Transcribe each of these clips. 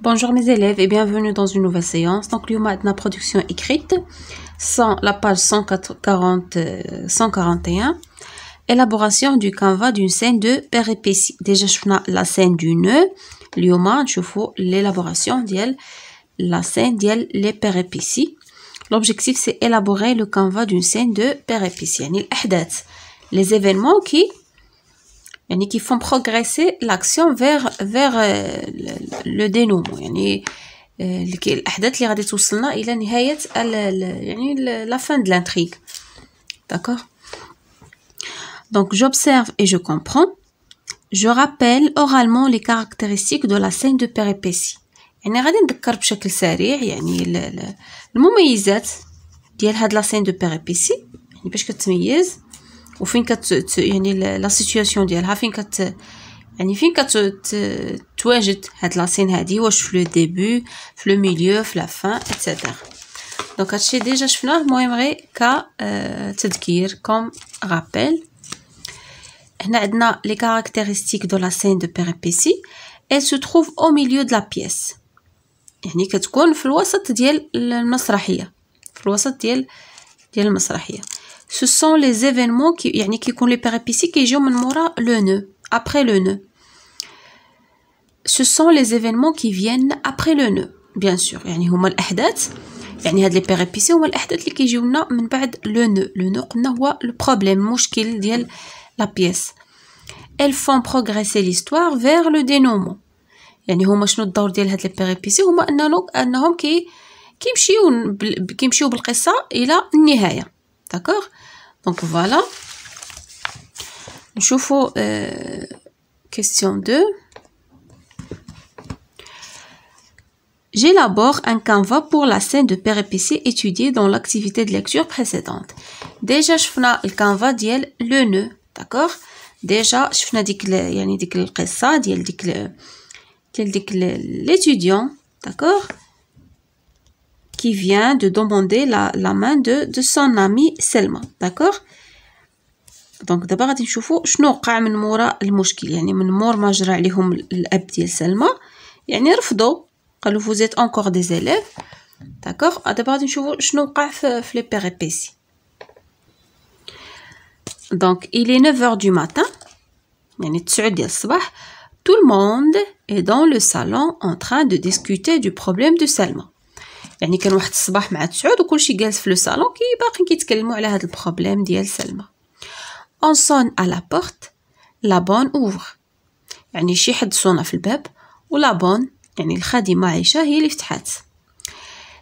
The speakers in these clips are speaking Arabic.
Bonjour mes élèves et bienvenue dans une nouvelle séance. Donc, nous la production écrite, sans la page 140, 141. Euh, Élaboration du canvas d'une scène de péripétie. Déjà, je la scène du nœud. Lioma, je l'élaboration d'elle, la scène d'elle, les péripéties. L'objectif, c'est élaborer le canvas d'une scène de péripétie. Les événements qui yani, qui font progresser l'action vers, vers euh, le dénouement. Yani, l'ahdat li radit wussalna ila la fin de l'intrigue d'accord donc j'observe et je comprends je rappelle oralement les caractéristiques de la scène de péripétie yani radit ndakkar bchakl sari yani les les mميزات ديال هاد la scène de péripétie yani باش كتميز وفين كت يعني لا سيتوياسيون ديالها فين كت يعني فين كتواجد هاد لاسين هادي واش في لو ديبي في لو ميليو في لا فان ايتترا دونك هادشي ديجا شفناه المهم غير ك تذكير كوم رابيل هنا عندنا لي كاركتيرستيك دو لا سين دو بيريبيسي اي سو تروف او ميليو دو لا بيس يعني كتكون في الوسط ديال المسرحيه في الوسط ديال ديال المسرحيه ce sont les événements qui, yani, qui sont les péripéties qui jouent le nœud, après le nœud. Ce sont les événements qui viennent après le nœud, bien sûr. Yani, huma l'ahdat, yani, had les péripéties, huma l'ahdat li qui jouent na, ba'd le nœud. Le nœud, qu'on a le problème, mouchkil, diel, la pièce. Elles font progresser l'histoire vers le dénouement. Yani, huma chnout d'or diel had les péripéties, huma anna nook, anna hum ki, kim chiou, kim chiou bil qissa, ila nihaya. D'accord Donc voilà. Je vous fais euh, question 2 J'élabore un canva pour la scène de péripétie étudiée dans l'activité de lecture précédente. Déjà, شفنا الكانفا ديال le nœud, le ديجا شفنا Déjà, je fais le canva, ديك dit l'étudiant d'accord qui vient de demander la, main de, son ami Selma. D'accord Donc, d'abord, on va voir ce qu'on a fait de le problème. Yani, de la a de Selma. Yani, refdo. Quand vous êtes encore des élèves. D'accord D'abord, on va voir ce qu'on a fait les péripéties. Donc, il est 9h du matin. tout le monde est dans le salon en train de discuter du problème de Selma. يعني كان واحد الصباح مع تسعود وكلشي جالس في لو صالون كي باقيين كيتكلموا على هاد البروبليم ديال سلمى اون سون ا لا بورت لا بون اوفر يعني شي حد صونا في الباب ولا بون يعني الخادمه عائشه هي اللي فتحات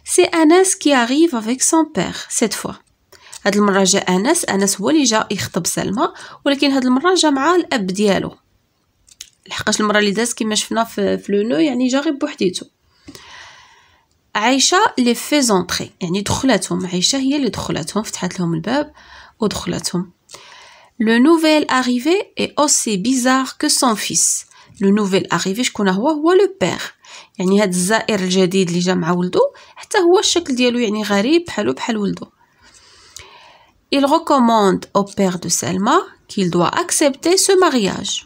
سي اناس كي أغيف افيك سون بير سيت فوا هاد المره جا انس انس هو اللي جا يخطب سلمى ولكن هاد المره جا مع الاب ديالو لحقاش المره اللي دازت كما شفنا في, في يعني جا غير بوحديتو عايشة لي في يعني دخلتهم عايشة هي اللي دخلتهم فتحت لهم الباب ودخلتهم لو نوفيل اريفي اي اوسي بيزار كو سون فيس لو نوفيل اريفي شكون هو هو لو بير يعني هاد الزائر الجديد اللي جا مع ولدو حتى هو الشكل ديالو يعني غريب بحالو بحال ولدو il recommande au père de Selma qu'il doit accepter ce mariage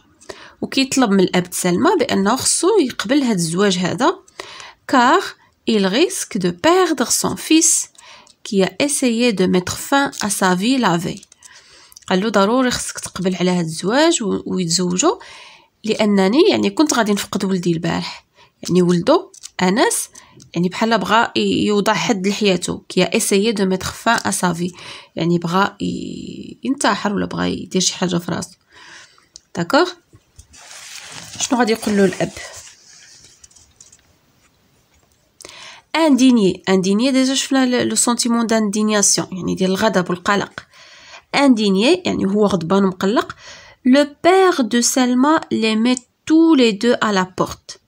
وكيطلب من الاب سلمى بانه خصو يقبل هاد الزواج هذا كار il risque de perdre son fils qui a essayé de mettre fin à sa vie la veille قال له ضروري خصك تقبل على هذا الزواج ويتزوجوا لانني يعني كنت غادي نفقد ولدي البارح يعني ولدو انس يعني بحال بغا يوضع حد لحياته كي اسيي دو ميتر فان ا سافي يعني بغا ينتحر ولا بغا يدير شي حاجه في راسو داكوغ شنو غادي يقول له الاب indigné indigné déjà شفنا le sentiment d'indignation يعني ديال الغضب والقلق indigné يعني هو غضبان ومقلق le père de Selma les met tous les deux à la porte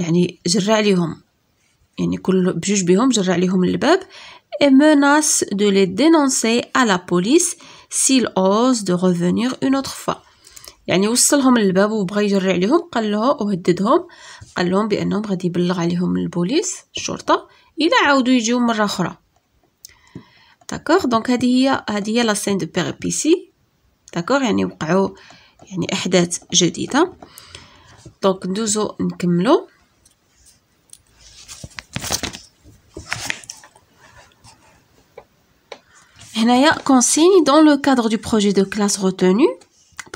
يعني جرى عليهم يعني كل بجوج بهم جرى عليهم الباب et menace de les dénoncer à la police s'ils osent de revenir une autre fois يعني وصلهم للباب وبغى يجري عليهم قال له وهددهم قال لهم بانهم غادي يبلغ عليهم البوليس الشرطه الا عاودوا يجيو مره اخرى داكوغ دونك هذه هي هذه هي لا سين دو بيربيسي داكوغ يعني وقعوا يعني احداث جديده دونك ندوزو نكملو هنايا كونسيني دون لو كادر دو بروجي دو كلاس retenu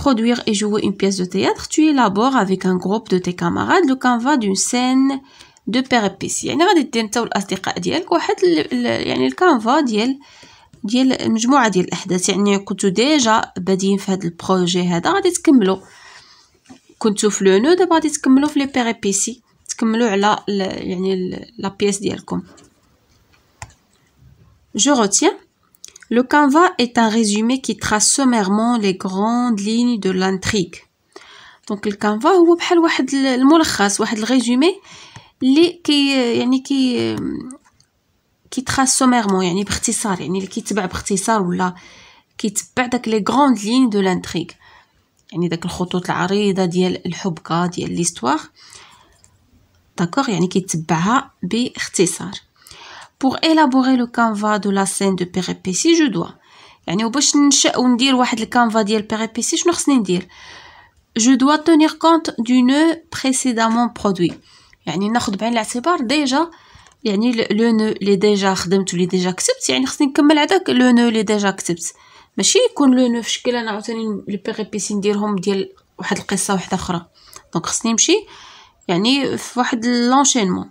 produire et jouer une pièce de théâtre, tu élabores avec un groupe de tes camarades le canvas d'une scène de بيربيس يعني غادي دير نتا والاصدقاء ديالك واحد يعني الكانفا ديال ديال مجموعه ديال الاحداث يعني كنتو ديجا بادين في هذا البروجي هذا غادي تكملوا كنتو في لو نو دابا غادي تكملوا في لي بيريبيسي تكملوا على يعني لا بيس ديالكم جو retiens Le canva est un résumé qui trace sommairement les grandes lignes de l'intrigue. Donc le canva هو بحال واحد الملخص واحد الريزومي اللي كي يعني كي كي كيتخاص sommairement يعني باختصار يعني اللي كيتبع باختصار ولا كيتبع داك لي غروند لين دو لانتريغ يعني داك الخطوط العريضه ديال الحبكه ديال ليستوار داكوغ يعني كيتبعها باختصار pour élaborer le canva de la scène de péripétie je dois يعني وباش ننشا وندير واحد الكانفا ديال بيريبيسي شنو خصني ندير je dois tenir compte du nœud précédemment produit يعني ناخذ بعين الاعتبار ديجا يعني لو نو لي ديجا خدمت لي ديجا كتبت يعني خصني نكمل عداك لو نو لي ديجا كتبت ماشي يكون لو نو في شكل انا عاوتاني البيريبيسي نديرهم ديال واحد القصه واحده اخرى دونك خصني نمشي يعني في واحد لونشينمون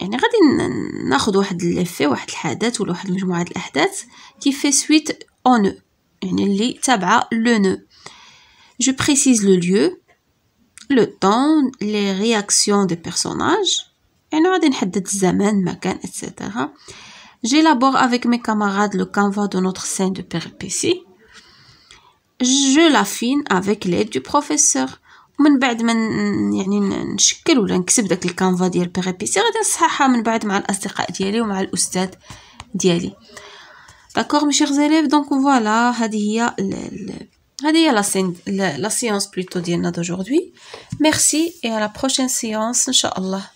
يعني غادي ناخذ واحد ليفي واحد الحدث ولا واحد مجموعه qui fait suite au nœud يعني اللي le nœud. je précise le lieu le temps les réactions des personnages يعني غادي نحدد الزمان المكان etc j'élabore avec mes camarades le canvas de notre scène de péripétie je l'affine avec l'aide du professeur ومن بعد ما يعني نشكل ولا نكتب داك الكانفا ديال بيغيبيسي غادي نصححها من بعد مع الاصدقاء ديالي ومع الاستاذ ديالي داكوغ مي شيغ زيليف دونك فوالا هذه هي هذه هي لا سيونس بلوتو ديالنا دوجوردي ميرسي اي على لا بروشين سيونس ان شاء الله